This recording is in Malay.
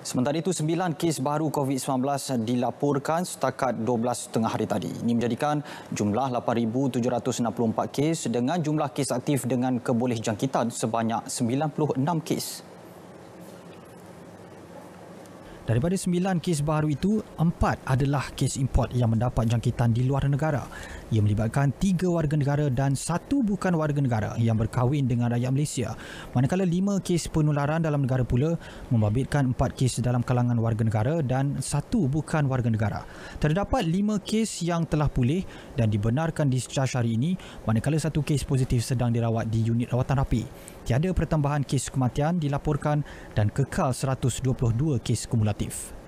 Sementara itu, sembilan kes baru COVID-19 dilaporkan setakat 12.30 hari tadi. Ini menjadikan jumlah 8,764 kes dengan jumlah kes aktif dengan kebolehjangkitan sebanyak 96 kes. Daripada sembilan kes baru itu, empat adalah kes import yang mendapat jangkitan di luar negara. Ia melibatkan tiga warga negara dan satu bukan warga negara yang berkahwin dengan rakyat Malaysia. Manakala lima kes penularan dalam negara pula membabitkan empat kes dalam kalangan warga negara dan satu bukan warga negara. Terdapat lima kes yang telah pulih dan dibenarkan di secara hari ini, manakala satu kes positif sedang dirawat di unit rawatan rapi tiada pertambahan kes kematian dilaporkan dan kekal 122 kes kumulatif.